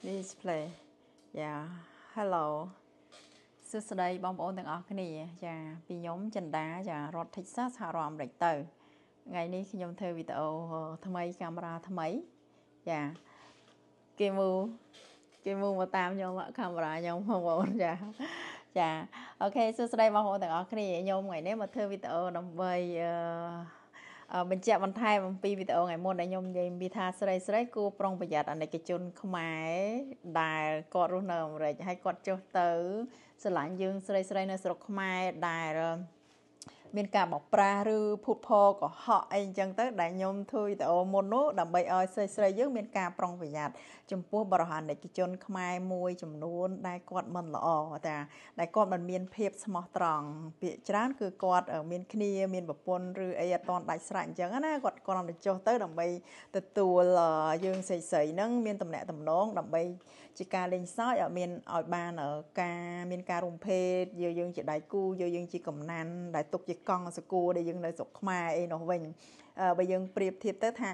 Please play. យ៉ា Hello សួស្តីបងប្អូនទាំងអស់គ្នាចាពីខ្ញុំចិន្តាចារដ្ឋ Texas សហរដ្ឋអាមេរិកទៅថ្ងៃនេះខ្ញុំធ្វើវីដេអូថ្មីកាមេរ៉ាថ្មីចាគេមើលគេមើលមកតាមខ្ញុំកាមេរ៉ាខ្ញុំបងប្អូនចាចាអូខេសួស្តីបងប្អូនទាំងអស់គ្នាខ្ញុំថ្ងៃនេះមកធ្វើវីដេអូដើម្បីអឺបញ្ជាក់បន្ថែមអំពីវីដេអូថ្ងៃមុនដែលខ្ញុំនិយាយពីថាស្រីស្រីគួរប្រុងប្រយ័ត្នអនិច្ចជនខ្មែរដែលគាត់រស់នៅអាមេរិកហើយគាត់ចុះទៅស្រឡាញ់យើងស្រីស្រី នៅស្រុកខ្មែរដែលមានការបោកប្រាស់ឬភូតភរកុហកអីចឹងទៅ ដែលខ្ញុំធ្វើវីដេអូមុននោះដើម្បីឲ្យស្រីស្រីយើងមានការប្រុងប្រយ័ត្នចំពោះបរិហានិកជន ខ្មែរមួយចំនួនដែលគាត់មិនល្អតាដែលគាត់មិនមានភាពស្មោះត្រង់ពាក្យច្រើនគឺគាត់មានគ្នាមានប្រពន្ធឬអីអត់តន់ដាច់ស្រេចអញ្ចឹងណាគាត់គាត់តែចុះទៅដើម្បីទទួលយើងស្រីស្រីហ្នឹងមានតំណែងតំណងដើម្បីជាការលេងសើចឲ្យមានឲ្យបាន ការមានការរំភេតយើងយើងជាដៃគូយើងយើងជាកំណានដែលទុកជាកង់សកួរដែលយើងនៅស្រុកខ្មែរអីនោះវិញបើយើងប្រៀបធៀបទៅថា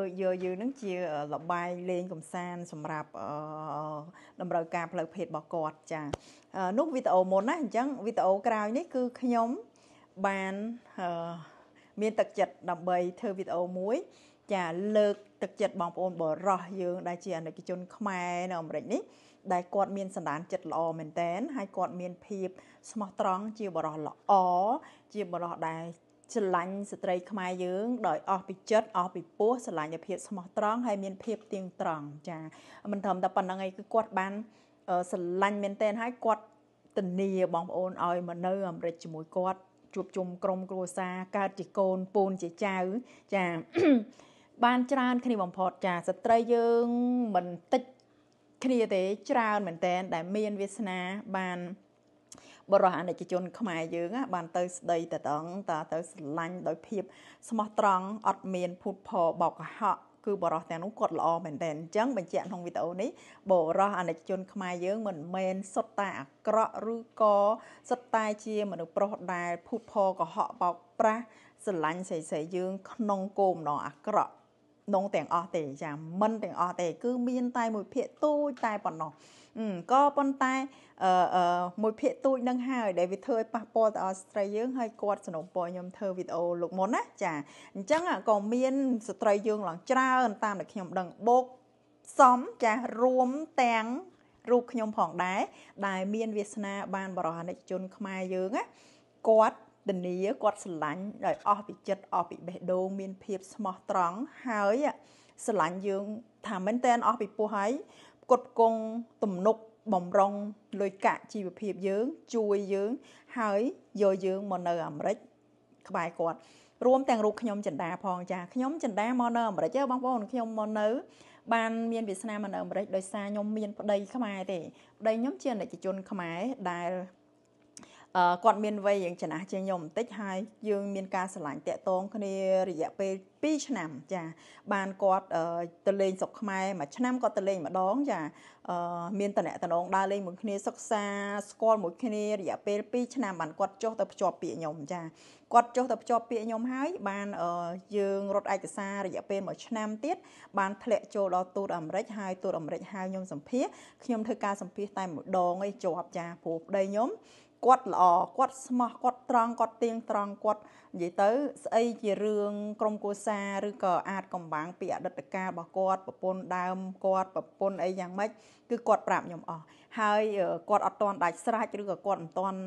ដូចយើយើងនឹងជាលបាយលេងកំសាន្តសម្រាប់តម្រូវការផ្លូវភេទរបស់គាត់ចានោះវីដេអូមុនណាអញ្ចឹងវីដេអូក្រោយនេះគឺខ្ញុំបានមានទឹកចិត្តដើម្បីធ្វើវីដេអូមួយចាលើកទឹកចិត្តបងប្អូនបរោះយើងដែលជាអនិកជនខ្មែរនៅអាមេរិកនេះដែលគាត់មានសន្តានចិត្តល្អមែនតែនហើយគាត់មាន ភាពស្មោះត្រង់ជាបរិសុទ្ធល្អជាបរិសុទ្ធដែលស្រឡាញ់ស្ត្រីខ្មែរយើង ដោយអស់ពីចិត្តអស់ពីពោះស្រឡាញ់ឲ្យភាពស្មោះត្រង់ហើយមានភាពទៀងត្រង់ចា មិនត្រឹមតែប៉ុណ្្នឹងឯងគឺគាត់បានស្រឡាញ់មែនតែនហើយគាត់ធានាបងប្អូនឲ្យមកនៅអាមេរិកជាមួយគាត់ជួបជុំក្រុមគ្រួសារកើតជាកូនពូនជាចៅចា បានច្រើនគ្នាបំផុតចាស្ត្រីយើងមិនតិចគ្នាទេច្រើនមែនតែន ដែលមានវាសនាបាន បរិះអនិច្ចជន ខ្មែរយើង បានទៅស្ដីតតងតទៅស្រឡាញ់ដោយភាពស្មោះត្រង់អត់មានភូតផបោកហក់គឺបរិះទាំងនោះគាត់ល្អមែនតើអញ្ចឹងបញ្ជាក់ក្នុងវីដេអូនេះបរិះអនិច្ចជនខ្មែរយើងមិនមែនសុទ្ធតែអាក្រក់ឬក៏សុទ្ធតែជាមនុស្សប្រុសដែលភូតផកុហកបោកប្រាស់ស្រឡាញ់ស្រីស្រីយើង ក្នុងគោលបំណងអាក្រក់នងទាំងអស់ទេចាមិនទាំងអស់ទេគឺមានតែមួយភាគទូចតែប៉ុណ្ណោះក៏ប៉ុន្តែអឺមួយភាគទូចនឹងហើយដែលវាធ្វើឲ្យប៉ះពាល់ទៅអស្ត្រីយើងហើយគាត់สนับสนุนខ្ញុំធ្វើវីដេអូលោកមុនណាចាអញ្ចឹងក៏មានស្ត្រីយើងឡើងច្រើនតាមដែលខ្ញុំដឹងបូកសំចារួមទាំងរូបខ្ញុំផងដែរដែលមានវាសនាបានបរិហានិកជនខ្មែរយើងណាគាត់ធានាគាត់ស្រឡាញ់ដោយអស់ពីចិត្តអស់ពីបេះដូងមានភាពស្មោះត្រង់ហើយស្រឡាញ់យើងថាមែនតើអស់ពីពោះហើយគាត់គង់ទំនុកបំរុងលុយកាក់ជីវភាពយើងជួយយើងហើយយកយើងមកនៅអាមេរិកក្បែរគាត់រួមទាំងរូបខ្ញុំចិន្តាផងចាខ្ញុំចិន្តាមកនៅអាមេរិកបងប្អូនខ្ញុំមកនៅ បាន មានវាសនាមកនៅអាមេរិកដោយសារខ្ញុំមានប្តីខ្មែរទេប្តីខ្ញុំជាអាណិកជនខ្មែរដែលគាត់មានវ័យយ៉ាងចំណាស់ជាងខ្ញុំបន្តិចហើយយើងមានការឆ្លាញ់តាក់តងគ្នារយៈពេល2ឆ្នាំចាបានគាត់ទៅលេងស្រុកខ្មែរមួយឆ្នាំគាត់ទៅលេងម្ដងចាមានតំណែងតំណងដើរលេងមួយគ្នាសិក្សាស្គាល់មួយគ្នារយៈពេល2ឆ្នាំបានគាត់ចុះទៅភ្ជាប់ពាក្យខ្ញុំ ចាគាត់ចុះទៅភ្ជាប់ ពាក្យខ្ញុំហើយបានយើងរត់ឯកសាររយៈពេលមួយឆ្នាំទៀតបានធ្លាក់ចូលដល់ទូតអាមេរិកហើយទូតអាមេរិកហៅខ្ញុំសម្ភាសខ្ញុំធ្វើការសម្ភាសតែម្ដងឯងជាប់ចាព្រោះប្តីខ្ញុំគាត់ល្អគាត់ស្មោះគាត់ត្រង់គាត់ទៀងត្រង់គាត់និយាយទៅស្អីជារឿងក្រុមគូសាឬក៏អាចកំបាំងពីអតីតកាលរបស់គាត់ប្រពន្ធដើមគាត់ប្រពន្ធអីយ៉ាងម៉េចគឺគាត់ប្រាប់ខ្ញុំអស់ហើយគាត់អត់តន់ដាច់ស្រេចឬក៏គាត់មិនតន់ហ្នឹ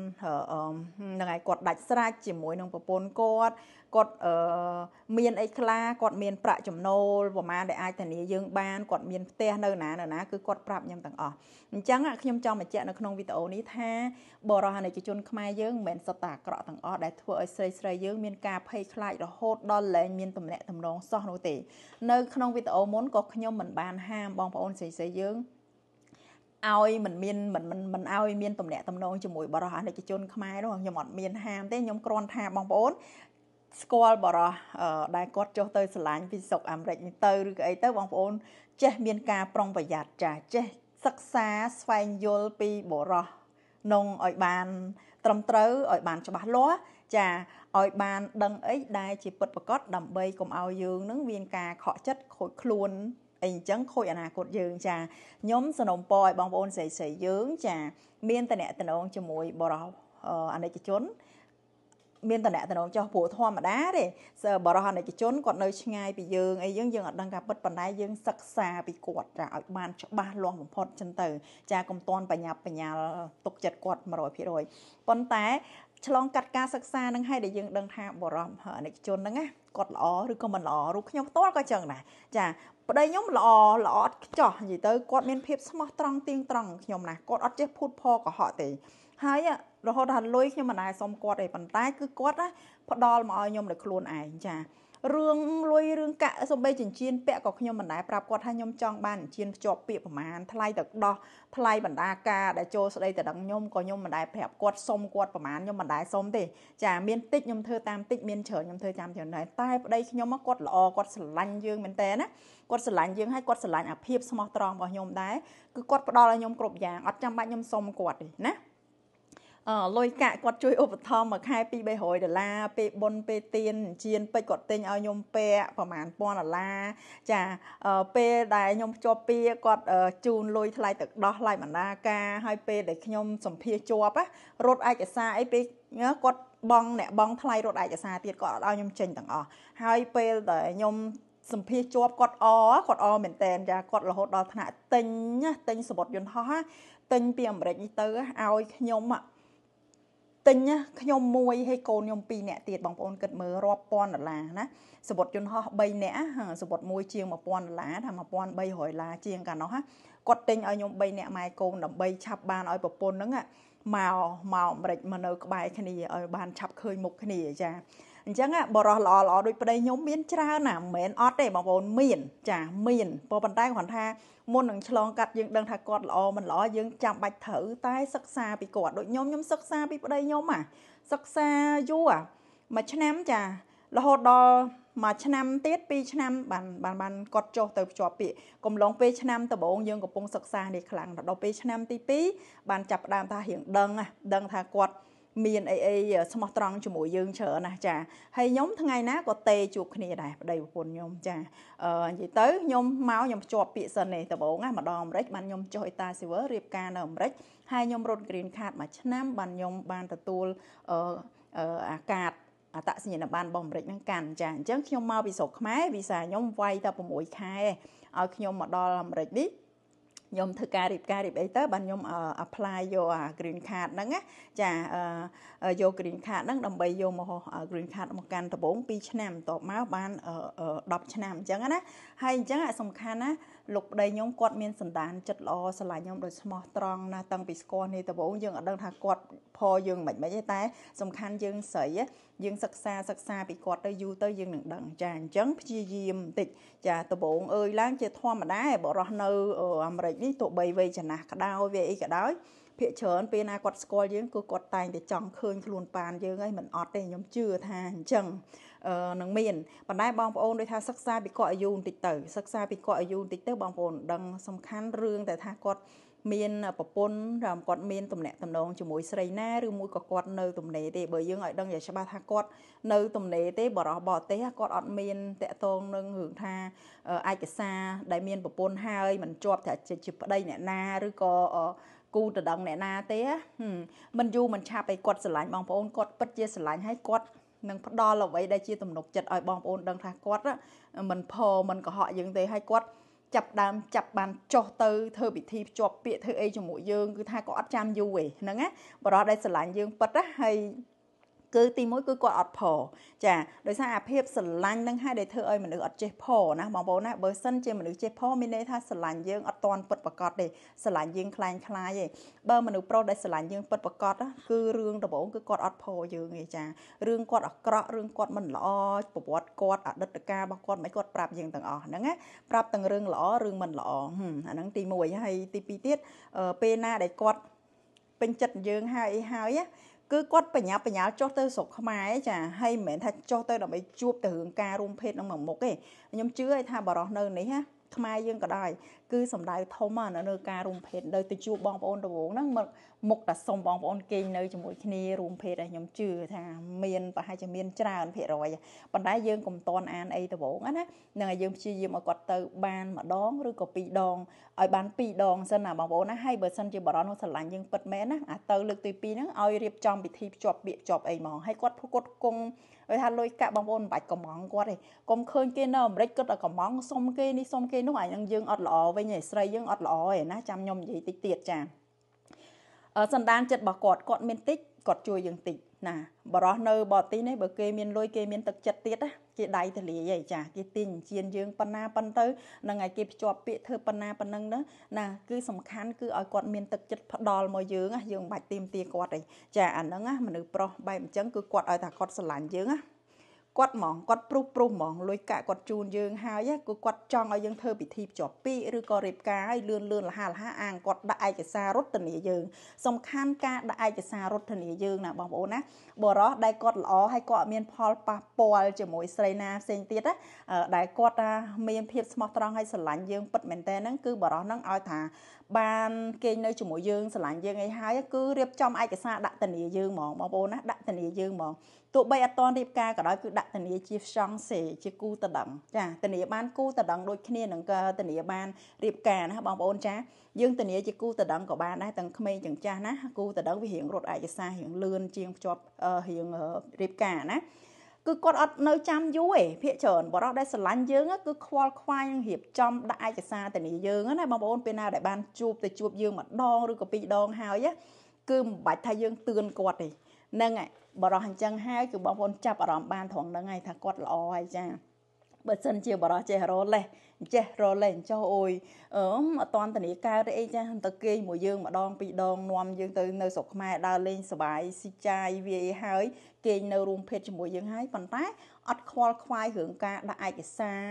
ងហើយគាត់ដាច់ស្រេចជាមួយនឹងប្រពន្ធគាត់គាត់អឺមានអីខ្លះគាត់មាន ប្រាក់ចំណូលប្រហែលដែលអាចធានាយើង បានគាត់មានផ្ទះនៅណានៅណាគឺគាត់ប្រាប់ខ្ញុំទាំងអស់អញ្ចឹងខ្ញុំចង់បញ្ជាក់នៅក្នុងវីដេអូនេះថាបរិហានិកជនខ្មែរយើងមិនមែនសុទ្ធតែអាក្រក់ទាំងអស់ដែលធ្វើឲ្យស្រីស្រីយើងមានការភ័យខ្លាចរហូតដល់លែងមានទំនាក់ទំនងសោះនោះទេនៅក្នុងវីដេអូមុនក៏ខ្ញុំមិនបានហាមបងប្អូនស្រីស្រីយើងឲ្យមិនមានមិនមិនមិនឲ្យមានទំនាក់ទំនងជាមួយបរិហានិកជនខ្មែរនោះខ្ញុំអត់មានហាមទេខ្ញុំគ្រាន់ថាបងប្អូនស្គាល់បរោះដែលគាត់ចុះទៅឆ្លាញ់ពីសុកអាមេរិកនេះទៅឬក៏អីទៅបងប្អូន ចេះ មានការប្រុងប្រយ័ត្នចាចេះសិក្សាស្វែងយល់ពីបរោះនងឲ្យបាន ត្រឹមត្រូវឲ្យបាន ច្បាស់លាស់ចាឲ្យបាន ដឹងអីដែលជាពិតប្រកបដើម្បីកុំឲ្យយើងនឹងមានការខកចិត្តខូចខ្លួនអីអញ្ចឹងខូចអនាគតយើង ចាខ្ញុំ សនំពរឲ្យបងប្អូនស្រីស្រីយើង ចា មានតំណែងជាមួយបរោះអនិច្ចជនមានតំណែងតំណងចោះព្រោះធម្មតាទេសិបរិះអនិកជនគាត់នៅឆ្ងាយពីយើងអីយើងយើងអត់ដឹងការពិតប៉ុន្តែយើងសិក្សាពីគាត់ចាឲ្យបានច្បាស់លាស់បំផុតចឹងទៅ ចាកុំតន់បញ្ញាប់បញ្ញាលទុកចិត្តគាត់100%ប៉ុន្តែឆ្លងកាត់ការសិក្សានឹងហើយដែលយើងដឹងថាបរិះអនិកជនហ្នឹងណាគាត់ល្អឬក៏មិនល្អរូបខ្ញុំផ្ទាល់ក៏ចឹងដែរចាប្តីខ្ញុំល្អល្អអត់ខ្ចោះនិយាយទៅគាត់មានភាពស្មោះត្រង់ទៀងត្រង់ខ្ញុំណាគាត់អត់ចេះភូតភរកុហកទេហើយរហូតដល់លុយខ្ញុំមិនដែលសុំគាត់ទេប៉ុន្តែគឺគាត់ណាផ្ដល់មកឲ្យខ្ញុំដោយខ្លួនឯងចារឿងលុយរឿងកាក់សំបីចិញ្ចៀនពាក់ក៏ខ្ញុំមិនដែលប្រាប់គាត់ថាខ្ញុំចង់បានចិញ្ចៀនភ្ជាប់ពាក្យប្រមាណថ្លៃទឹកដោះថ្លៃបណ្ដាការដែលចូលស្ដីទៅដឹងខ្ញុំក៏ខ្ញុំមិនដែលប្រាប់គាត់សុំគាត់ប្រមាណខ្ញុំមិនដែលសុំទេចាមានតិចខ្ញុំធ្វើតាមតិចមានច្រើនខ្ញុំធ្វើតាមច្រើនដែរតែប្តីខ្ញុំគាត់ល្អគាត់ស្រឡាញ់យើងមែនតើណាគាត់ស្រឡាញ់យើងហើយគាត់ស្រឡាញ់អាភាពស្មោះត្រង់របស់ខ្ញុំដែរគឺគាត់ផ្ដល់ឲ្យខ្ញុំគ្រប់យ៉ាងអត់ចាំបាច់ខ្ញុំសុំគាត់ទេណាលុយកាក់គាត់ជួយឧបត្ថម្ភមួយខែ2 300ដុល្លារពេលបុណ្យពេលទានជានពេជ្រគាត់ទិញឲ្យខ្ញុំពាក់ប្រហែល1000ដុល្លារចាពេលដែលខ្ញុំភ្ជាប់ពាក្យគាត់ជូនលុយថ្លៃទឹកដោះថ្លៃបណ្ណាការឲ្យពេលដែលខ្ញុំសម្ភារជាប់រត់ឯកសារអីពេលគាត់បងអ្នកបងថ្លៃរត់ឯកសារទៀតគាត់អត់ឲ្យខ្ញុំចេញទាំងអស់ហើយពេលដែលខ្ញុំសម្ភារជាប់គាត់អគាត់អមែនតែនចាគាត់រហូតដល់ថ្នាក់ទិញទិញសបុតយន្តហោះទិញពីអាមេរិកនេះទៅឲ្យខ្ញុំទិញខ្ញុំមួយហើយកូនខ្ញុំ2នាក់ទៀតបងប្អូនគិតមើលរាប់ពាន់ដុល្លារណាសបុតយន្តហោះ3នាក់សបុតមួយជាង1000ដុល្លារថា1300ដុល្លារជាងកាលនោះគាត់ទិញឲ្យខ្ញុំ3នាក់ម៉ែកូនដើម្បីឆាប់បានឲ្យប្រពន្ធហ្នឹងមកមកអាមេរិកមកនៅក្បែរគ្នាឲ្យបានឆាប់ឃើញមុខគ្នាចាអញ្ចឹងបរោះល្អល្អដូចប្តីខ្ញុំមានច្រើនណាមិនមែនអត់ទេបងប្អូនមាន ចាមានព្រោះប៉ុន្តែគាត់ថាមុននឹងឆ្លងកាត់យើង ដឹងថាគាត់ល្អមិនល្អយើងចាំបាច់ត្រូវតែសិក្សាពីគាត់ដូចខ្ញុំខ្ញុំសិក្សាពីប្តីខ្ញុំអាសិក្សាយូរមួយឆ្នាំចារហូតដល់មួយឆ្នាំទៀត2ឆ្នាំបានបានបានគាត់ចុះទៅភ្ជាប់ពាក្យកំឡុងពេលឆ្នាំដំបូងយើងកំពុងសិក្សានេះខ្លាំងដល់ពេលឆ្នាំ ទី2បានចាប់ផ្ដើមថារៀងដឹងដឹងថាគាត់មានអីអីស្មោះត្រង់ជាមួយយើងច្រើនណាស់ចាហើយខ្ញុំថ្ងៃណាក៏ទេជួបគ្នាដែរប្តីប្រពន្ធខ្ញុំចាអឺនិយាយទៅខ្ញុំមកខ្ញុំភ្ជាប់ពាក្យសិននេះដំបូងណាម្ដងអាមេរិកបានខ្ញុំចុះអេតាស៊ីវើរៀបការនៅអាមេរិកហើយខ្ញុំរត់ Green Card មួយឆ្នាំបានខ្ញុំ បានទទួលអឺអាកាតអតសញ្ញាណប័ណ្ណរបស់អាមេរិកហ្នឹងកាន់ចាអញ្ចឹងខ្ញុំមកពីស្រុកខ្មែរវីសាខ្ញុំវាយតែ6ខែឲ្យខ្ញុំមកដល់អាមេរិកនេះខ្ញុំធ្វើការរៀបការរៀបអីទៅបានខ្ញុំ apply យកអា green card ហ្នឹងណាចាយក green card ហ្នឹងដើម្បីយកមក green card មកកាន់ដំបង2ឆ្នាំបន្ទាប់មកបាន10ឆ្នាំអញ្ចឹងណាហើយអញ្ចឹងសំខាន់ណាលោកប្តីខ្ញុំគាត់មានសន្តានចិត្តល្អស្រឡាញ់ខ្ញុំដោយស្មោះត្រង់ណាស់តាំងពីស្គាល់នេះតើបងយើងអត់ដឹង ថាគាត់ផយើងមិនមិនទេតែ សំខាន់យើងស្រីយើងសិក្សាសិក្សាពីគាត់ទៅយូរទៅយើងនឹងដឹងចាអញ្ចឹងព្យាយាមបន្តិចចាតបងអើយឡើងជាធម្មតាឯបរោះនៅអាមេរិកនេះទោះបីវ័យចំណាស់ក្តៅវាអីក៏ដោយភាកច្រើនពេលណាគាត់ស្គាល់យើងគឺគាត់តែងតែចង់ឃើញខ្លួនបានយើងឯងមិនអត់ទេខ្ញុំជឿថាអញ្ចឹងនឹងមានប៉ុន្តែបងប្អូនដូចថាសិក្សាពីគាត់អាយុបន្តិចទៅសិក្សាពីគាត់អាយុបន្តិចទៅបងប្អូនដឹងសំខាន់រឿងតែថាគាត់មានប្រពន្ធតាមគាត់មានទំនាក់ទំនងជាមួយស្រីណាឬមួយក៏គាត់នៅទំនេរទេបើយើងឲ្យដឹងយ៉ាងច្បាស់ថាគាត់នៅទំនេរទេបរោះបរទេសគាត់អត់មានតកតងនឹងរឿងថាឯកសារដែលមានប្រពន្ធហើយមិនជាប់ថាជាប្តីអ្នកណាឬក៏គូតដងអ្នកណាទេមិនយូរមិនឆាប់ឯគាត់ស្រឡាញ់បងប្អូនគាត់ពិតជាស្រឡាញ់ហើយគាត់និងផ្ដល់អ្វីដែលជាទំនុកចិត្តឲ្យបងប្អូនដឹងថាគាត់មិនផមិនកុហកយើងទេហើយគាត់ចាប់ដើមចាប់បានចុះទៅធ្វើពិធីភ្ជាប់ពាក្យធ្វើអីជាមួយយើងគឺថាគាត់អត់ចាំយូរទេហ្នឹងណាបរិបទដែលស្រឡាញ់យើងពិតណាហើយគឺទីមួយគឺគាត់អត់ផចាដោយសារអាភាពស្រឡាញ់នឹងហើយដែលធ្វើឲ្យមនុស្សអត់ចេះផណាបងប្អូនណាបើសិនជាមនុស្សចេះផមានន័យថាស្រឡាញ់យើងអត់តន់ពិតប្រកបទេស្រឡាញ់យើងคล้ายคล้ายទេបើមនុស្សប្រុសដែលស្រឡាញ់យើងពិតប្រកបគឺរឿងដំបូងគឺគាត់អត់ផយើងទេចារឿងគាត់អាក្រក់រឿងគាត់មិនល្អប្រវត្តិគាត់អតីតកាលរបស់គាត់មិនគាត់ប្រាប់យើងទាំងអស់ហ្នឹងណាប្រាប់ទាំងរឿងល្អរឿងមិនល្អអាហ្នឹងទី1ហើយទី2ទៀតពេលណាដែលគាត់ពេញចិត្តយើងហើយអីហើយណាគឺគាត់បញ្ញាបញ្ញាចុះទៅស្រុកខ្មែរចាហើយមិនមែនថាចុះទៅដើម្បីជួបទៅរឿងការរួមភេទនឹងមួយមុខទេខ្ញុំជឿថាបរោះនៅនេះណាខ្មែរយើងក៏ដោយគឺសម្ដៅធំណានៅការរួមភេទនៅទៅជួបបងប្អូនរវងហ្នឹងមកមុខតែសុំបងប្អូនគេងនៅជាមួយគ្នារួមភេទឲ្យខ្ញុំជឿថាមានប្រហែលជាមានច្រើនភាគរយប៉ុន្តែយើងកុំតន់អានអីរវងណានឹងឲ្យយើងព្យាយាមឲ្យគាត់ទៅបានម្ដងឬក៏ពីរដងឲ្យបាន ពីរដងសិនណាបងប្អូនណាហើយបើសិនជាបរិនោះស្រឡាញ់យើងពិតមែនណាអាទៅលើកទី2ហ្នឹងឲ្យរៀបចំពិធីភ្ជាប់ពាក្យភ្ជាប់អីហ្មងហើយគាត់គាត់គង់ដោយថាលុយកាក់បងប្អូនមិនបាច់កំងគាត់ទេកុំឃើញគេនៅអាមេរិកគិតតែកំងសុំគេនេះសុំគេនោះអាហ្នឹងយើងអត់ល្អវិញឯស្រីយើងអត់ល្អឯណាចាំខ្ញុំនិយាយតិចទៀតចាសន្តានចិត្តរបស់គាត់គាត់មានតិចគាត់ជួយយើងតិចណា បរោះនៅបរទីនេះបើគេមានលុយគេមានទឹកចិត្តទៀតណាគេដៃទលាយឯចាគេទិញជៀនយើងប៉ុណ្ណាប៉ុណ្ទៅនឹងឲ្យគេភ្ជាប់ពាក្យធ្វើប៉ុណ្ណាប៉ុណ្ណឹងណាណាគឺសំខាន់គឺឲ្យគាត់មានទឹកចិត្តផ្ដាល់មកយើងណាយើងមិនបាច់ទៀមទាគាត់ទេចាអាហ្នឹងណាមនុស្សប្រុសបែបអញ្ចឹងគឺគាត់ឲ្យថាគាត់ស្រឡាញ់យើងណាគាត់ហ្មងគាត់ព្រុសព្រុសហ្មងលុយកាក់គាត់ជូនយើងហើយគឺគាត់ចង់ឲ្យយើងធ្វើពិធីភ្ជាប់ពាក្យឬក៏រៀបការឲ្យលឿនលឿនលះលះអាងគាត់ដាក់ឯកសាររត់ធានាយើងសំខាន់ការដាក់ឯកសាររត់ធានាយើង ណាបងប្អូនណាបរោះដែលគាត់ល្អហើយគាត់មានផលប៉ះពាល់ជាមួយស្រីណាផ្សេងទៀតណាដែលគាត់ថាមានភាពស្មោះត្រង់ហើយស្រឡាញ់យើងពិតមែនតើហ្នឹងគឺបរោះហ្នឹងឲ្យថាបានគេនៅជាមួយយើងស្រឡាញ់យើងអីហើយគឺរៀបចំឯកសារដាក់ធានាយើងហ្មងបងប្អូនណាដាក់ធានាយើងហ្មងទោះបីអត់តរៀបការក៏ដោយគឺដាក់ធានាជាផ្សងសេជាគូតដឹងចាធានាបានគូតដឹងដូចគ្នានឹងធានាបានរៀបការណាបងប្អូនចាយើងធានាជាគូតដឹងក៏បានដែរទាំងក្មេងទាំងចាស់ណាគូតដឹងវារៀងរត់ឯកសាររៀងលឿនជាងភ្ជាប់រៀងរៀបការណាគឺគាត់អត់នៅចាំយូរឯងភាកច្រើនបរិះដែលស្រឡាញ់យើងគឺខ្វល់ខ្វាយនឹងរៀបចំដាក់ឯកសារធានាយើងណាបងប្អូនពេលណាដែលបានជួបទៅជួបយើងម្ដងឬក៏ពីរដងហើយគឺមិនបាច់ថាយើងទឿនគាត់ទេហ្នឹងឯងបរិះអញ្ចឹងហើយគឺបងប្អូនចាប់អារម្មណ៍បានត្រង់ហ្នឹងឯងថាគាត់ល្អហើយចា៎បើសិនជាបរោះចេះរលេះចេះរលេះចុះអូយអឺអត់តាន់ធនីកើតអីចាទៅគេមួយយើងម្ដងពីរដងនាំយើង ទៅនៅស្រុកខ្មែរដើរលេងសបាយស៊ីចាយវាអីហើយ គេនៅរួមភេទជាមួយយើងហើយប៉ុន្តែអត់ខ្វល់ខ្វាយរឿងការដាក់ឯកសារ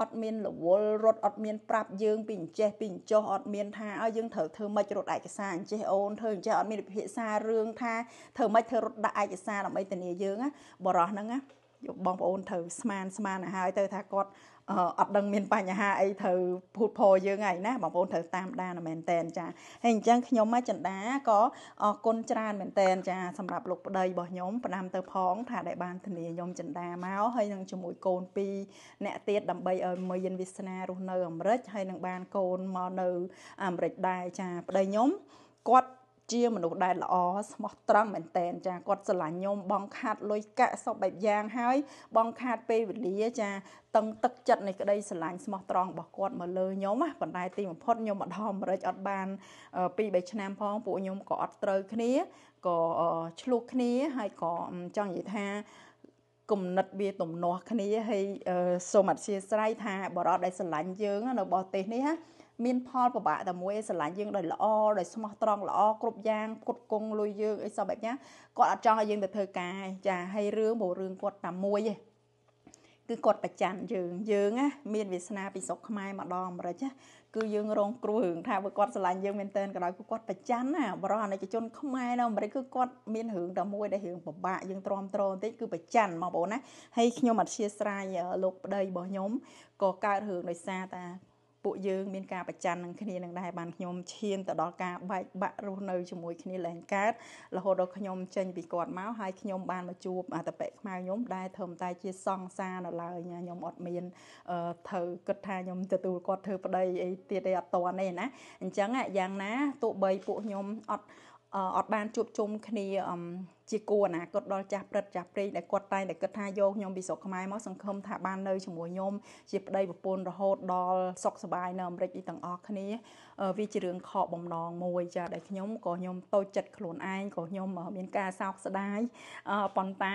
អត់មានរវល់រត់អត់មានប្រាប់យើងពីអញ្ចេះពីអញ្ចោះអត់មានថាឲ្យយើងត្រូវធ្វើម៉េចរត់ឯកសារអញ្ចេះអូនធ្វើអញ្ចេះអត់មានពិភាក្សារឿងថាធ្វើម៉េចធ្វើរត់ដាក់ឯកសារដើម្បីធានាយើងណាបរោះហ្នឹងណាយកបងប្អូនត្រូវស្មានស្មានឲ្យទៅ ថាគាត់អត់ដឹងមានបញ្ហាអីត្រូវភូតភរយើងហើយណាបងប្អូនត្រូវតាមដានមែនតែនចាហើយអញ្ចឹងខ្ញុំមកចិន្តាក៏អរគុណច្រើនមែនតែនចាសម្រាប់លោកប្តីរបស់ខ្ញុំផ្ដាំទៅផងថាដែលបានធានាខ្ញុំចិន្តាមកហើយនឹងជាមួយកូន2អ្នកទៀតដើម្បីឲ្យមានវាសនារស់នៅអាមេរិកហើយនឹងបានកូនមកនៅអាមេរិកដែរចាប្តីខ្ញុំគាត់ជាមនុស្សដែលល្អស្មោះត្រង់មែនតែនចាគាត់ស្រឡាញ់ខ្ញុំបងខាត់លុយកាក់សពបែបយ៉ាងហើយបងខាត់ពេលវេលាចាតឹងទឹកចិត្តនៃក្តីស្រឡាញ់ស្មោះត្រង់របស់គាត់មកលើខ្ញុំណាប៉ុន្តែទីបំផុតខ្ញុំមកដល់អាមេរិកអត់បាន2 3ឆ្នាំផងពួកខ្ញុំក៏អត់ត្រូវគ្នាក៏ឆ្លោះគ្នាហើយក៏ចង់និយាយថាគំនិតវាទំនាស់គ្នាហើយសូមអធិស្ឋានថា បរិបទដែលស្រឡាញ់យើងនៅបរទេសនេះណាមានផលប្របាក់តែមួយឯងស្រឡាញ់យើងដោយល្អដោយស្មោះត្រង់ល្អគ្រប់យ៉ាងគុតគង់លុយយើងអីសោះបែបយ៉ាងគាត់អត់ចង់ឲ្យយើងទៅធ្វើការចាហើយរឿងបើរឿងគាត់តែមួយឯងគឺគាត់ប្រច័ណ្ឌយើងយើងណាមានវាសនាពីស្រុកខ្មែរម្ដងម្រេចណាគឺយើងរងគ្រោះរឿងថាបើគាត់ស្រឡាញ់យើងមែនតើក៏ដោយគឺគាត់ប្រច័ណ្ឌណាបរិះអានិកជនខ្មែរនៅអាមេរិកគឺគាត់មានរឿងតែមួយដែលរឿងពិបាកយើងទ្រាំទ្របន្តិចគឺប្រច័ណ្ឌបងប្អូនណាហើយខ្ញុំអធិស្ឋានលោកប្តីរបស់ខ្ញុំក៏កើតរឿងដោយសារតាពួកយើងមានការប្រច័ននឹងគ្នានឹងដែរបានខ្ញុំឈានទៅដល់ការបែកបាក់រស់នៅជាមួយគ្នាលែងកើតរហូតដល់ខ្ញុំចេញពីគាត់មកហើយខ្ញុំបានមកជួបអតបិខ្មៅខ្ញុំដែលធំតែជាសង្សារនៅឡើយខ្ញុំអត់មានត្រូវគិតថាខ្ញុំទទួលគាត់ធ្វើប្តីអីទៀតទេអត់តទេណាអញ្ចឹងយ៉ាងណាទោះបីពួកខ្ញុំអត់អត់បានជួបជុំគ្នាជាគូអនាគតដល់ចាស់ព្រឹត្តចាស់ព្រេងដែលគាត់តែងតែគិតថាយកខ្ញុំពីស្រុកខ្មែរមកសង្ឃឹមថាបាននៅជាមួយខ្ញុំជាប្តីប្រពន្ធរហូតដល់សុខសប្បាយនៅអាមេរិកអីទាំងអស់គ្នាវាជារឿងខកបំណងមួយចាដែលខ្ញុំក៏ខ្ញុំតូចចិត្តខ្លួនឯងក៏ខ្ញុំមានការសោកស្ដាយប៉ុន្តែ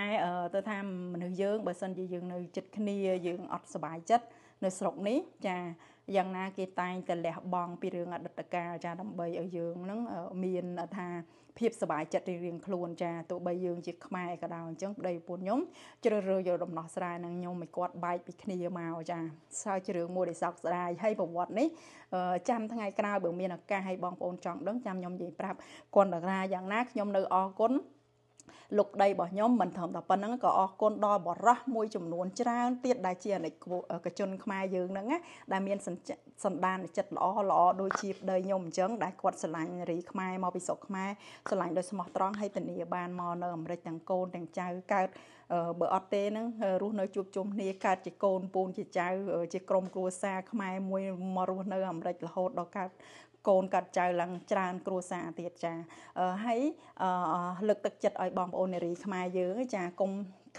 ទៅថាមនុស្សយើងបើសិនជាយើងនៅចិត្តគ្នាយើងអត់សប្បាយចិត្តនៅស្រុកនេះចាយ៉ាងណាគេតែងតែលះបង់ពីរឿងអតីតកាលចាដើម្បីឲ្យយើងនឹងមានថាភាពសុបាយចិត្តរៀងខ្លួនចាទោះបីយើងជាខ្មែរក៏ដោយអញ្ចឹងប្តីប្រពន្ធខ្ញុំ ជ្រើសរើសយកដំណោះស្រាយនឹងខ្ញុំឲ្យគាត់បែកពីគ្នាមកចាសើចរឿងមួយដែលសោកស្ដាយហើយប្រវត្តិនេះចាំថ្ងៃក្រោយបើមានឱកាសឲ្យបងប្អូនចង់ដឹងចាំខ្ញុំនិយាយប្រាប់គាត់តារាយ៉ាងណាខ្ញុំនៅអរគុណលោកដីរបស់ខ្ញុំមិនត្រឹមតែប៉ុណ្្នឹងក៏អរគុណដល់បរោះមួយចំនួនច្រើនទៀតដែលជាអនិកជនខ្មែរយើងហ្នឹងណាដែលមានសន្តាន ចិត្តល្អល្អដូចជាប្តីខ្ញុំអញ្ចឹងដែលគាត់ស្រឡាញ់រីខ្មែរមកពីស្រុកខ្មែរស្រឡាញ់ដោយស្មោះត្រង់ហើយធានាបានមកនៅអាមេរិកទាំងកូនទាំងចៅកើតបើអត់ទេហ្នឹងរស់នៅជួបជុំគ្នាកើតជាកូនពូនជាចៅ ជាក្រុមគ្រួសារខ្មែរមួយមករស់នៅអាមេរិករហូតដល់កើតកូនកាត់ចៅឡើងច្រើនគ្រួសារទៀតចាហើយលើកទឹកចិត្តឲ្យបងប្អូននារីខ្មែរយើងចាកុំ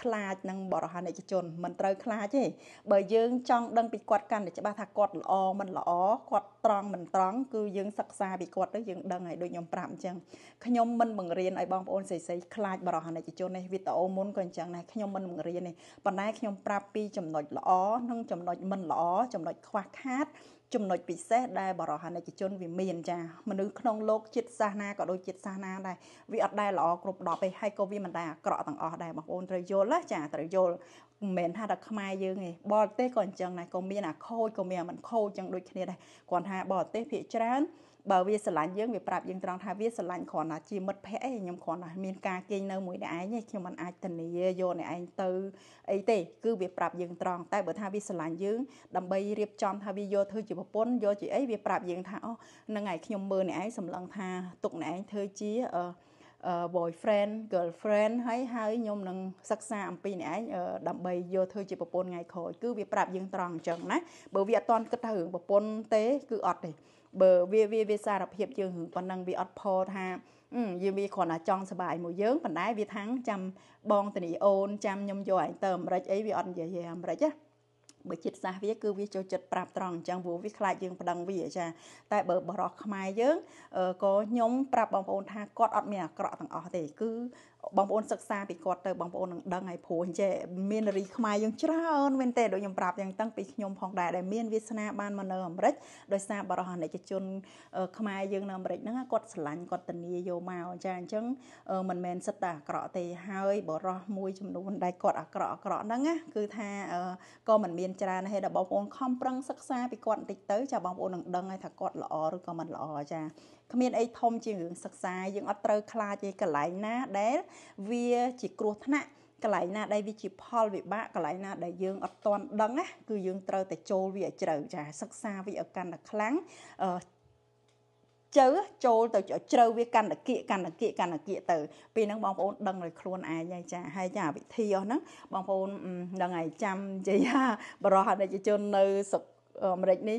ខ្លាចនឹងបរិហានិកជនមិនត្រូវខ្លាចទេបើយើងចង់ដឹងពីគាត់កាន់តែច្បាស់ថាគាត់ល្អមិនល្អគាត់ត្រង់មិនត្រង់គឺយើងសិក្សាពីគាត់ទៅយើងដឹងហើយដូចខ្ញុំប្រាប់អញ្ចឹងខ្ញុំមិនបង្រៀនឲ្យបងប្អូនសិស្សៗខ្លាចបរិហានិកជននេះវីដេអូមុនក៏អញ្ចឹងដែរខ្ញុំមិនបង្រៀនទេប៉ុន្តែខ្ញុំប្រាប់ពីចំណុចល្អនិងចំណុចមិនល្អចំណុចខ្វះខាតចំណុចពិសេសដែលបរិហានិកជនវាមានចាមនុស្សក្នុងលោកចិត្តសាសនាក៏ដូចចិត្តសាសនាដែរវាអត់ដែលល្អគ្រប់ដបទេហើយក៏វាមិនដែរអាក្រក់ទាំងអស់ដែរបងប្អូនត្រូវយល់ណាចាត្រូវយល់មិនមែនថាតែខ្មែរយើងទេបរទេសក៏អញ្ចឹងដែរក៏មានអាខូចក៏មានអាមិនខូចអញ្ចឹងដូចគ្នាដែរគ្រាន់ថាបរទេសភាគច្រើនបើវាស្រឡាញ់យើងវាប្រាប់យើងត្រង់ថាវាស្រឡាញ់គ្រាន់តែជាមិត្តភក្តិឯងខ្ញុំគ្រាន់តែមានការគេងនៅមួយអ្នកឯងឯងខ្ញុំមិនអាចធានាយកអ្នកឯងទៅអីទេគឺវាប្រាប់យើងត្រង់តែបើថាវាស្រឡាញ់យើងដើម្បីរៀបចំថាវាយកធ្វើជាប្រពន្ធយកជាអីវាប្រាប់យើងថាអូហ្នឹងហើយខ្ញុំមើលអ្នកឯងសម្លឹងថាទុកអ្នកឯងធ្វើជាអឺ boyfriend girlfriend ហើយហើយខ្ញុំនឹងសិក្សាអំពីនេះឯងដើម្បីយកធ្វើជាប្រពន្ធថ្ងៃក្រោយគឺវាប្រាប់យើងត្រង់អញ្ចឹងណាបើវាអត់តន់គិតថារឿងប្រពន្ធទេ គឺអត់ទេបើវាវាវាសារភាពយើងរឿងប៉ុណ្ណឹងវាអត់ផលថាយើងវាគ្រាន់តែចង់សុបាយមួយយើងប៉ុន្តែវាថាំងចាំបងតនីអូនចាំខ្ញុំយកឯងទៅអាមេរិចអីវាអត់និយាយអាមេរិចណាបើចិត្តសាសវាគឺវាចូលចិត្តប្រាប់ត្រង់អញ្ចឹងព្រោះវាខ្លាចយើងប្តឹងវាចា តែបើបរោះខ្មែរយើងក៏ខ្ញុំប្រាប់បងប្អូន ថាគាត់អត់មានអាក្រក់ទាំងអស់ទេគឺបងប្អូនសិក្សាពីគាត់ទៅបងប្អូននឹងដឹងហើយព្រោះចេះមានរីខ្មែរយើងច្រើនមែនទេដូចខ្ញុំប្រាប់យ៉ាងតាំងពីខ្ញុំផងដែរដែលមានវាសនាបានមកនៅអាមេរិកដោយសារបរិហានិកជនខ្មែរយើងនៅអាមេរិកហ្នឹងគាត់ស្រឡាញ់គាត់ធានាយកមកចាអញ្ចឹងមិនមែនសិតតែអាក្រក់ទេហើយបរិះមួយចំនួនដែលគាត់អាក្រក់អាក្រក់ហ្នឹងណាគឺថាក៏មិនមានច្រើនទេដល់បងប្អូនខំប្រឹងសិក្សាពីគាត់បន្តិចទៅចាបងប្អូននឹងដឹងហើយថាគាត់ល្អឬក៏មិនល្អចាគ្មានអីធំជាងរឿងសិក្សាយើងអត់ត្រូវខ្លាចឯកន្លែងណាដែលវាជាគ្រោះថ្នាក់កន្លែងណាដែលវាជា ផលវិបាកកន្លែងណាដែលយើងអត់ទាន់ដឹងណាគឺយើងត្រូវតែចូលវាឲ្យជ្រៅចាសិក្សាវាឲ្យកាន់តែខ្លាំងអឺជើចូលទៅជ្រៅវាកាន់តែគៀកកាន់តែគៀកកាន់តែគៀកទៅពេលហ្នឹងបងប្អូនដឹងដោយខ្លួនឯងហើយចាហើយចាវិធីអស់ហ្នឹងបងប្អូនដឹងហើយចាំនិយាយបរោះអតិថិជននៅស្រុកអាមេរិកនេះ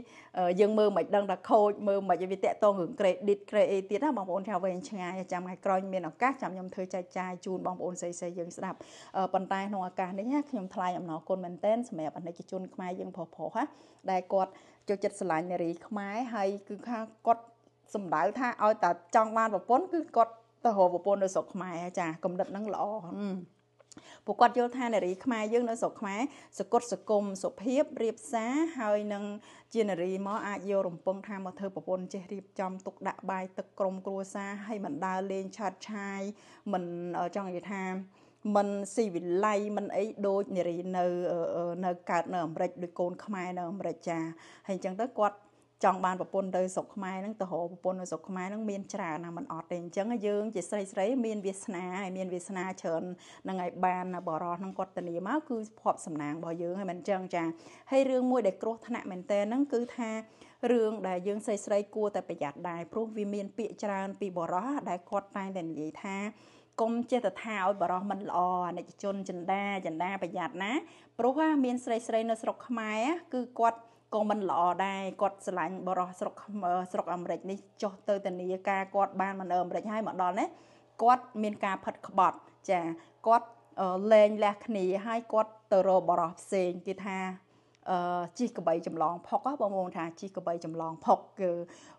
យើងមើលមិនដឹងថាខូចមើលមិនវាតកតងរឿង credit credit ទៀតណាបងប្អូនចាវែងឆ្ងាយចាំថ្ងៃក្រោយមានឱកាសចាំខ្ញុំធ្វើចែកចាយជូនបងប្អូនសិស្សសិស្សយើងស្ដាប់ប៉ុន្តែក្នុងឱកាសនេះខ្ញុំថ្លែងអំណរគុណមែនទែនសម្រាប់អានិកជនខ្មែរយើងប្រុសប្រុសណាដែលគាត់ចូលចិត្តស្រឡាញ់នារីខ្មែរហើយគឺថាគាត់សម្ដៅថាឲ្យតែចង់បានប្រពន្ធគឺគាត់ទៅរកប្រពន្ធនៅស្រុកខ្មែរចាកំណត់ហ្នឹងល្អពួកគាត់យល់ថានារីខ្មែរយើងនៅស្រុកខ្មែរសកុតសកុំសុភាពរៀបសារហើយនឹងជានារីមកអាចយករំពឹងថាមកធ្វើប្រពន្ធចេះរៀបចំទុកដាក់បាយទឹកក្រុមគ្រួសារហើយមិនដើរលេងឆើតឆាយមិនចង់និយាយថាមិនស៊ីវិល័យមិនអីដូចនារីនៅនៅកើតនៅអាមេរិកដូចកូន ខ្មែរនៅអាមេរិកចាហើយអញ្ចឹងទៅគាត់ចង់បានប្រពន្ធទៅស្រុកខ្មែរហ្នឹងទៅរកប្រពន្ធនៅស្រុកខ្មែរហ្នឹងមានច្រើនណាមិនអត់ទេអញ្ចឹងយើង ជាស្រីស្រី មានវាសនាហើយមានវាសនាច្រើននឹងឲ្យបាន បរោះហ្នឹងគាត់ធានាមកគឺភ័ព្វសំណាងរបស់យើងហើយមិនអញ្ចឹងចាហើយរឿងមួយដែលគ្រោះថ្នាក់មែនតើហ្នឹងគឺថារឿងដែលយើងស្រីស្រីគួរតែប្រយ័ត្នដែរព្រោះវាមានពាក្យច្រើន ពីបរោះដែលគាត់តែងតែនិយាយថាកុំចេះតែថាឲ្យបរោះមិនល្អអនិច្ចជនចិន្តាចិន្តាប្រយ័ត្នណាព្រោះមានស្រីស្រីនៅស្រុកខ្មែរគឺគាត់ក៏មិនល្អដែរគាត់ឆ្លាញ់បរោះស្រុកស្រុកអាមេរិកនេះចុះទៅធនីការគាត់បានមកនៅអាមេរិកហើយមកដល់នេះគាត់មានការផិតក្បត់ ចាគាត់លែងលះគ្នាហើយគាត់ទៅរកបរោះផ្សេងគេថាអឺជីកបីចម្លងផុកបងប្អូនថាជីកបីចម្លងផុកគឺ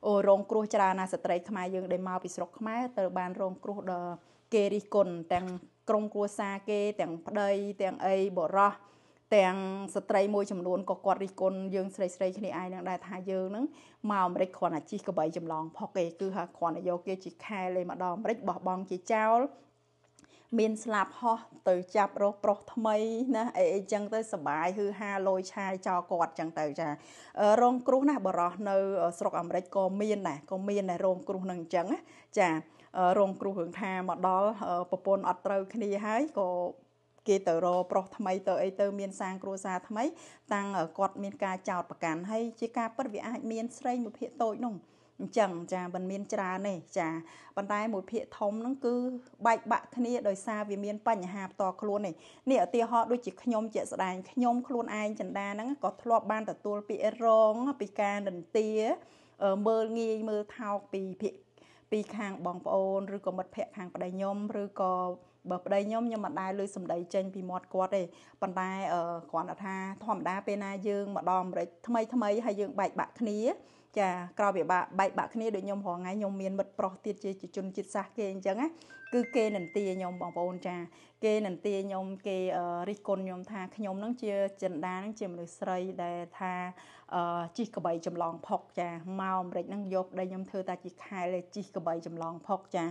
អូរងគ្រោះច្រើនណាស់ស្ត្រីខ្មែរយើងដែលមកពីស្រុកខ្មែរទៅបានរងគ្រោះដល់គេរិះគន់ទាំងក្រុមគ្រួសារគេ ទាំងប្តីទាំងអីបរោះទាំងស្ត្រីមួយចំនួនក៏គាត់រិះគន់យើងស្រីស្រីគ្នាឯងនឹងដែរថាយើងនឹងមកអាមេរិកគ្រាន់តែជីកកបីចម្លងផុកគេគឺថាគ្រាន់តែយកគេជីខែលេងមកដល់អាមេរិកបោះបង់ជាចោលមានស្លាប់ហោះទៅចាប់រស់ប្រុសថ្មីណាអីអីចឹងទៅសបាយហឺហាលយឆាយចោគាត់ចឹងទៅចារងគ្រោះណាបរោះនៅ ស្រុកអាមេរិកក៏មានដែរក៏មានដែររងគ្រោះនឹងចឹងចារងគ្រោះរឿងថាមកដល់ប្រពន្ធអត់ត្រូវគ្នាហើយក៏គេទៅរប្រុសថ្មី ទៅអីទៅ មានសាងគ្រួសារថ្មី តាំងគាត់មានការចោតប្រកាន់ហើយជាការពិតវាអាចមានស្រីមួយភាគតូចនោះអញ្ចឹងចាមិនមានច្រើនទេចាប៉ុន្តែមួយភាគធំហ្នឹងគឺបែកបាក់គ្នាដោយសារវាមានបញ្ហាផ្ទាល់ខ្លួននេះនេះឧទាហរណ៍ដូចជាខ្ញុំជាក់ស្ដែងខ្ញុំខ្លួនឯងចិន្តាហ្នឹងក៏ធ្លាប់បានទទួលពាក្យរងពីការនន្ទាមើលងាយមើលថោកពីភាគពីខាងបងប្អូនឬក៏មិត្តភ័ក្តិខាងប្តីខ្ញុំឬក៏បើប្តីខ្ញុំខ្ញុំមិនដែលលឺសម្ដីចេញពីមាត់គាត់ទេប៉ុន្តែគ្រាន់តែថាធម្មតាពេលណាយើងមកដល់អាមេរិកថ្មីថ្មីហើយយើងបែកបាក់គ្នា ចាក្រោយពីបាក់បែកបាក់គ្នាដូចខ្ញុំរងថ្ងៃខ្ញុំមានមិត្តប្រុសទៀតជាជនជាតិសាសគេអញ្ចឹងណាគឺគេនន្ទាខ្ញុំបងប្អូនចាគេនន្ទាខ្ញុំគេរិះគន់ខ្ញុំថាខ្ញុំនឹងជា ចិនដានឹងជាមនុស្សស្រីដែលថាជីកកបីចម្លងផុកចាមកអាមេរិកនឹងយកដែលខ្ញុំធ្វើតាជីខែលេជីកកបីចម្លងផុកចា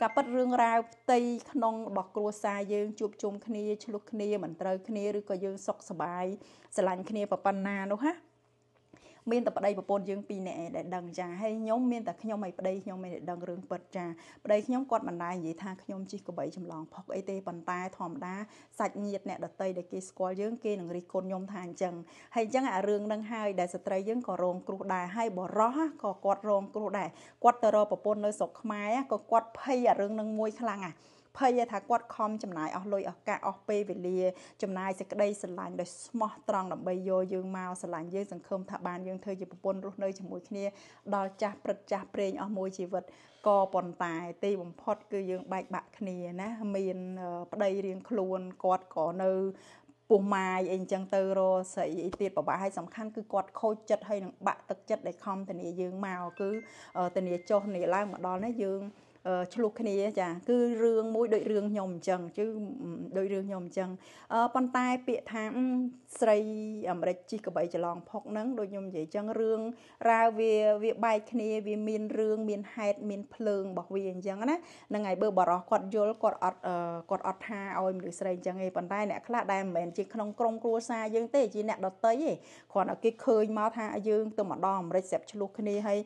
ការប៉ັດរឿងរ៉ាវផ្ទៃក្នុងរបស់គ្រួសារយើងជួបជុំគ្នាឆ្លុះគ្នាមិនត្រូវគ្នាឬក៏យើងសុខសบายស្រឡាញ់គ្នាប៉ុណ្ណានោះណាមានតែប្តីប្រពន្ធយើងពីរនាក់ឯងដែលដឹងចាហើយខ្ញុំមានតែខ្ញុំឯប្តីខ្ញុំឯងដែលដឹងរឿងពិតចាប្តីខ្ញុំគាត់មិនដែរនិយាយថាខ្ញុំជិះកបីចម្លងផុកអីទេប៉ុន្តែធម្មតាសាច់ញាតិអ្នកដតីដែលគេស្គាល់យើងគេនឹងរិះគន់ខ្ញុំថាអញ្ចឹងហើយអញ្ចឹងអារឿងនឹងហើយដែលស្ត្រីយើងក៏រងគ្រោះដែរហើយបរោះក៏គាត់រងគ្រោះដែរគាត់ទៅរកប្រពន្ធនៅស្រុកខ្មែរក៏គាត់ភ័យអារឿងនឹងមួយខ្លាំងណាស់ភ័យថាគាត់ខំចំណាយអស់លុយអស់កាក់អស់ពេលវេលា ចំណាយសេចក្តីស្រឡាញ់ដោយស្មោះត្រង់ដើម្បីយកយើងមកស្រឡាញ់យើងសង្ឃឹមថាបានយើងធ្វើជាប្រពន្ធរស់នៅជាមួយគ្នាដល់ចាស់ព្រឹកចាស់ព្រេងអស់មួយជីវិតក៏ប៉ុន្តែទីបំផុត គឺយើងបែកបាក់គ្នាណាមានប្តីរៀងខ្លួនគាត់ក៏នៅពោះម៉ាយអីចឹងទៅរស្រីអីទៀតប្របាហើយសំខាន់គឺគាត់ខូចចិត្តហើយនឹងបាក់ទឹកចិត្តដែលខំធានាយើងមកគឺធានាចុះធានាឡើងមកដល់នេះយើងឆ្លោះគ្នាចាគឺរឿងមួយដូចរឿងខ្ញុំអញ្ចឹងគឺដូចរឿងខ្ញុំអញ្ចឹងប៉ុន្តែពាក្យថាស្រីអាមេរិកជីកបីច្រឡងផុកហ្នឹងដូចខ្ញុំនិយាយអញ្ចឹងរឿងរ៉ាវវាវាបែកគ្នា វាមានរឿងមានហេតុមានភ្លើងរបស់វាអញ្ចឹងណាហ្នឹងហើយបើបរោះគាត់យល់គាត់អត់គាត់អត់ថាឲ្យមនុស្សស្រីអញ្ចឹងទេប៉ុន្តែអ្នកខ្លះដែលមិនមែនជាក្នុងក្រុមគ្រួសារយើងទេជាអ្នកដតីទេគ្រាន់តែគេឃើញមកថាយើងទៅម្ដងអាមេរិកស្រាប់ឆ្លោះគ្នាហើយ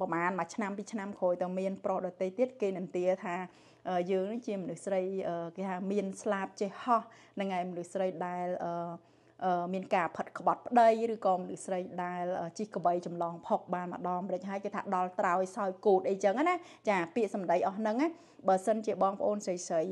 ប្រហែលមួយឆ្នាំពីរឆ្នាំក្រោយទៅមានប្រុសដតីទៀតគេនិន្ទាថាយើងនឹងជាមនុស្សស្រីគេថាមានស្លាប់ចេះហោះហ្នឹងឯងមនុស្សស្រីដែលមានការផិតក្បត់ប្តីឬក៏មនុស្សស្រីដែលជីកកបីចម្លងផុកបានម្ដងម្ដេចហើយគេថាដល់ត្រោយសោយគូតអីចឹងណា ចាពាក្យសម្ដីអស់ហ្នឹងបើសិនជាបងប្អូនស្រីស្រី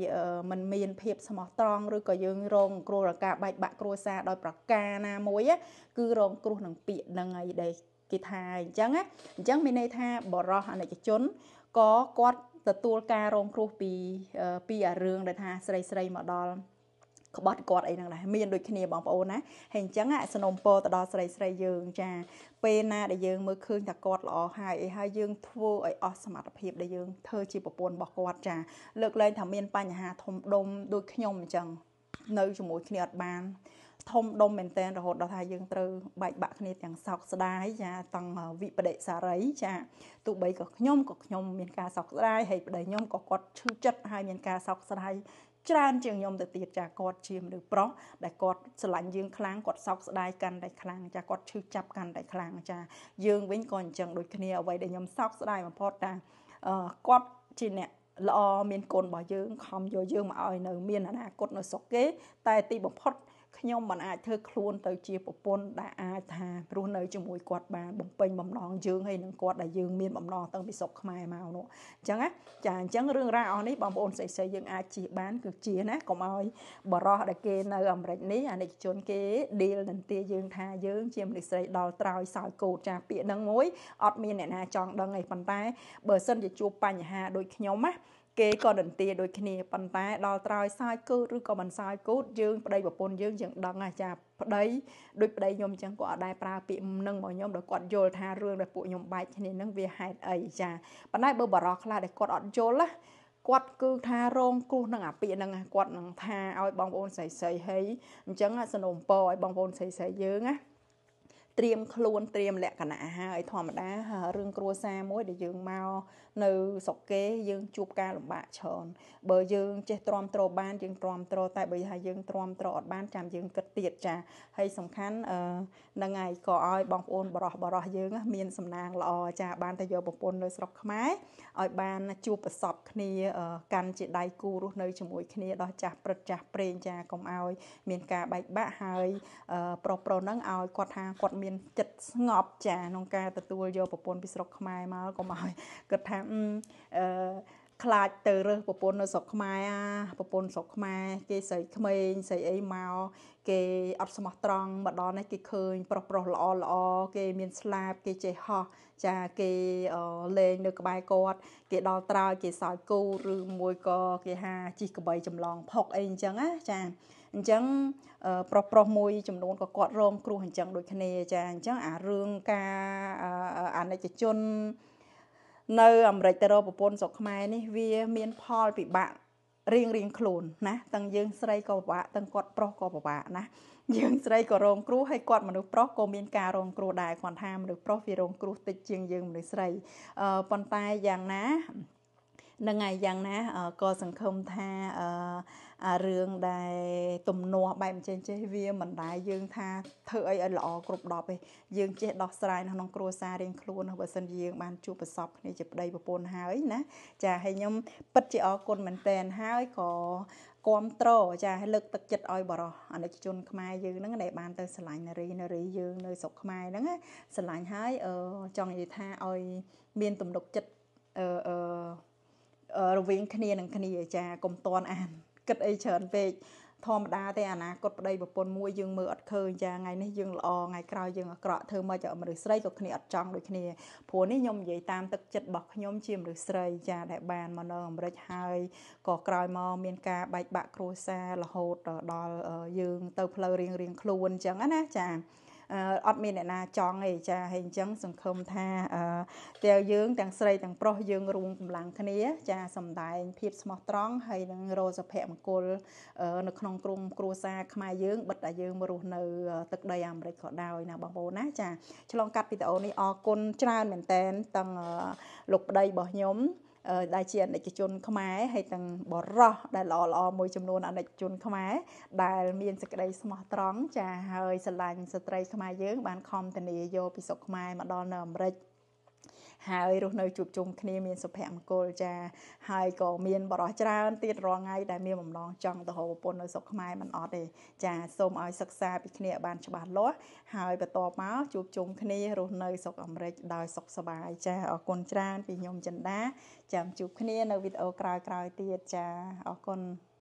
มันមាន ភាពស្មោះត្រង់ឬក៏យើងរងគ្រោះរការបែកបាក់គ្រួសារដោយប្រការណាមួយ គឺរងគ្រោះនឹងពាក្យហ្នឹងហើយដែលគេថាអញ្ចឹងណាអញ្ចឹងមានន័យថាបរោះអនិច្ចជនក៏គាត់ទទួលការរងគ្រោះពី ពីអារឿងដែលថាស្រីស្រីមកដល់ក្បត់គាត់អីហ្នឹងដែរមានដូចគ្នាបងប្អូនណាហើយអញ្ចឹងសនុំពោទៅដល់ស្រីស្រីយើងចា ពេលណាដែលយើងមើលឃើញថាគាត់ល្អហើយអីហើយយើងធ្វើឲ្យអស់សមត្ថភាពដែលយើងធ្វើជាប្រពន្ធរបស់គាត់ចា លើកលែងថាមានបញ្ហាធំដុំដូចខ្ញុំអញ្ចឹងនៅជាមួយគ្នាអត់បានធំដុំមែនតើរហូតដល់ថាយើងត្រូវបែកបាក់គ្នាទាំងសោកស្ដាយចាតង់វិបដិសារីចាទោះបីក៏ខ្ញុំក៏ខ្ញុំមានការសោកស្ដាយហើយប្តីខ្ញុំក៏គាត់ឈឺចិត្តហើយមានការសោកស្ដាយច្រើនជាងខ្ញុំទៅទៀតចាគាត់ជាមនុស្សប្រុសដែលគាត់ស្រឡាញ់យើងខ្លាំងគាត់សោកស្ដាយកាន់តែខ្លាំងចាគាត់ឈឺចាប់កាន់តែខ្លាំងចាយើងវិញក៏អញ្ចឹងដូចគ្នាអ្វីដែលខ្ញុំសោកស្ដាយបំផុតតាគាត់ជាអ្នកល្អមានគុណរបស់យើងខំយកយើងមកឲ្យនៅ មានអនាគតនៅសុខគេ តែទីបំផុតខ្ញុំមិនអាចធ្វើខ្លួនទៅជាប្រពន្ធដែលអាចថាព្រោះនៅជាមួយគាត់បានបំពេញបំណងយើងហើយនឹងគាត់ដែលយើងមានបំណងតាំងពីស្រុកខ្មែរមកនោះអញ្ចឹងណាចាអញ្ចឹងរឿងរ៉ាវអស់នេះបងប្អូនសិស្សយើងអាចជៀសបានគឺជាណាកុំឲ្យបរោះដែលគេ នៅអាមេរិកនេះអានិកជន គេ deal នឹងទាយើងថាយើងជាមនុស្សស្រីដល់ត្រោយសោយកោតចាពាក្យហ្នឹងមួយអត់មានអ្នកណាចង់ដឹងឯងប៉ុន្តែបើសិនជាជួបបញ្ហាដូចខ្ញុំណាគេក៏នន្ទាដូចគ្នាប៉ុន្តែ ដល់ត្រើយសាយគូតឬក៏មិនសាយគូតយើងប្តីប្រពន្ធយើងយើងដឹងណាចាប្តីដូចប្តីខ្ញុំចឹងក៏អត់ដែរប្រើពាក្យនឹងរបស់ខ្ញុំដល់គាត់យល់ថារឿងដែលពួកខ្ញុំបែកគ្នានឹងវាហេតុអីចាប៉ុន្តែបើបារោះខ្លះដែលគាត់អត់យល់ណាគាត់គឺថារងគ្រោះនឹងអាពាកនឹងគាត់នឹងថាឲ្យបងប្អូនស្រីស្រីហីអញ្ចឹងសនុំពរឲ្យបងប្អូនស្រីស្រីយើងណាត្រៀមខ្លួនត្រៀមលក្ខណៈហើយធម្មតារឿងគ្រួសារមួយដែលយើងមកនៅស្រុកគេយើងជួបការលំបាកច្រើនបើយើងចេះទ្រាំទ្របានយើងទ្រាំទ្រតែបើថាយើងទ្រាំទ្រអត់បានចាំយើងគិតទៀតចាហើយសំខាន់ហ្នឹងហើយក៏ឲ្យបងប្អូនបរោះបរោះយើង មានសំណាងល្អចាបានតែយកប្រពន្ធនៅស្រុកខ្មែរឲ្យបានជួបប្រសពគ្នា កាន់ជាដៃគូរស់នៅជាមួយគ្នាដោះចាស់ព្រឹត្តចាស់ប្រេងចាកុំឲ្យមានការបែកបាក់ហើយ ប្រុសប្រុសហ្នឹងឲ្យគាត់ថាគាត់មានចិត្តស្ងប់ចាក្នុងការទទួលយកប្រពន្ធពីស្រុកខ្មែរមកកុំឲ្យគិតថាអឺខ្លាចទៅរើសប្រពន្ធនៅស្រុកខ្មែរអាប្រពន្ធស្រុកខ្មែរគេស្រីក្មេងស្រីអីមកគេអត់ស្មោះត្រង់មកដល់នេះគេឃើញ ប្រុសប្រុសល្អល្អគេ មានស្លាបគេចេះហោះចាគេលេងនៅ ក្បែរគាត់គេដល់ត្រើយគេសើចគូឬមួយក៏គេហាជីកបីចម្លងផុកអីអញ្ចឹងណាចាអញ្ចឹងប្រុសប្រុសមួយ ចំនួនក៏គាត់រងគ្រោះអញ្ចឹងដូចគ្នាចាអញ្ចឹងអារឿងការអនិច្ចជននៅអាមេរិកទៅរកប្រពន្ធស្រុកខ្មែរនេះវាមានផលពិបាករៀងរៀងខ្លួនណាទាំងយើងស្រីក៏ពិបាកទាំងគាត់ប្រុសក៏ពិបាកណាយើងស្រីក៏រងគ្រោះហើយគាត់មនុស្សប្រុសក៏មានការរងគ្រោះដែរគាត់ថាមនុស្សប្រុសវារងគ្រោះតិចជាងយើងមនុស្សស្រីអឺប៉ុន្តែយ៉ាងណានឹងឯងយ៉ាងណាក៏សង្ឃឹមថាអឺអារឿងដែលទំនាស់បែបចេះចេះវាមិនដែរយើងថាធ្វើអីឲ្យល្អគ្រប់ដប់ទេយើងចេះដោះស្រាយនៅក្នុងគ្រួសាររៀងខ្លួនបើសិនជាយើងបានជួបប្រសពគ្នាជាប្តីប្រពន្ធហើយណាចាហើយខ្ញុំពិតជាអរគុណមែនតែនហើយក៏គាំទ្រចាឲ្យលើកទឹកចិត្តឲ្យបរោះអនុជនខ្មែរយើងហ្នឹងដែលបានទៅឆ្លាញ់នារីនារីយើងនៅស្រុកខ្មែរហ្នឹងឆ្លាញ់ហើយអឺចង់និយាយថាឲ្យមានទំនុកចិត្តអឺអឺរវាងគ្នានឹងគ្នាចាកុំតន់អានគិតអីច្រើនពេកធម្មតាទេអនាគតប្តីប្រពន្ធមួយយើងមើលអត់ឃើញចាថ្ងៃនេះយើងល្អថ្ងៃក្រោយយើងអាក្រក់ធ្វើមកចាមនុស្សស្រីក៏គ្នាអត់ចង់ដូចគ្នាព្រោះនេះខ្ញុំនិយាយតាមទឹកចិត្តរបស់ខ្ញុំជាមនុស្សស្រីចាដែលបានមកនៅអាមេរិកហើយក៏ក្រោយមកមានការបែកបាក់គ្រួសាររហូតដល់យើងទៅផ្លូវរៀងរៀងខ្លួនអញ្ចឹងណាចាអត់មានអ្នកណាចង់ទេចាហើយអញ្ចឹង សង្ឃឹមថាតែយើងទាំងស្រីទាំងប្រុសយើងរួមកម្លាំងគ្នា ចាសំដែងភាពស្មោះត្រង់ហើយនឹងរោសុភមង្គល នៅក្នុងក្រុមគ្រួសារខ្មែរយើង បិទតែយើងមករស់នៅ ទឹកដីអាមេរិកក៏ដោយណាបងប្អូនណា ចាឆ្លងកាត់វីដេអូនេះអរគុណច្រើនមែនតែនទាំងលោកប្តីរបស់ខ្ញុំដែលជាអនិច្ចជនខ្មែរហើយទាំងបរោះដែលល្អល្អមួយចំនួនអនិច្ចជនខ្មែរដែលមានសេចក្តីស្មោះត្រង់ចាហើយស្រឡាញ់ស្ត្រីខ្មែរយើងបានខំធានាយកពីសុខខ្មែរមកដល់នៅអាមេរិកហើយរស់នៅជួបជុំគ្នាមានសុភមង្គលចាហើយក៏មានបរោះច្រើនទៀតរាល់ថ្ងៃដែលមានបំណងចង់ទៅហៅប្រពន្ធនៅស្រុកខ្មែរមិនអត់ទេចាសូមឲ្យសិក្សាពីគ្នាបានច្បាស់លាស់ហើយបន្តមកជួបជុំគ្នារស់នៅស្រុកអាមេរិកដោយសុខសប្បាយចាអរគុណច្រើនពីខ្ញុំចិន្តាចាំជួបគ្នានៅវីដេអូក្រោយៗទៀតចាអរគុណ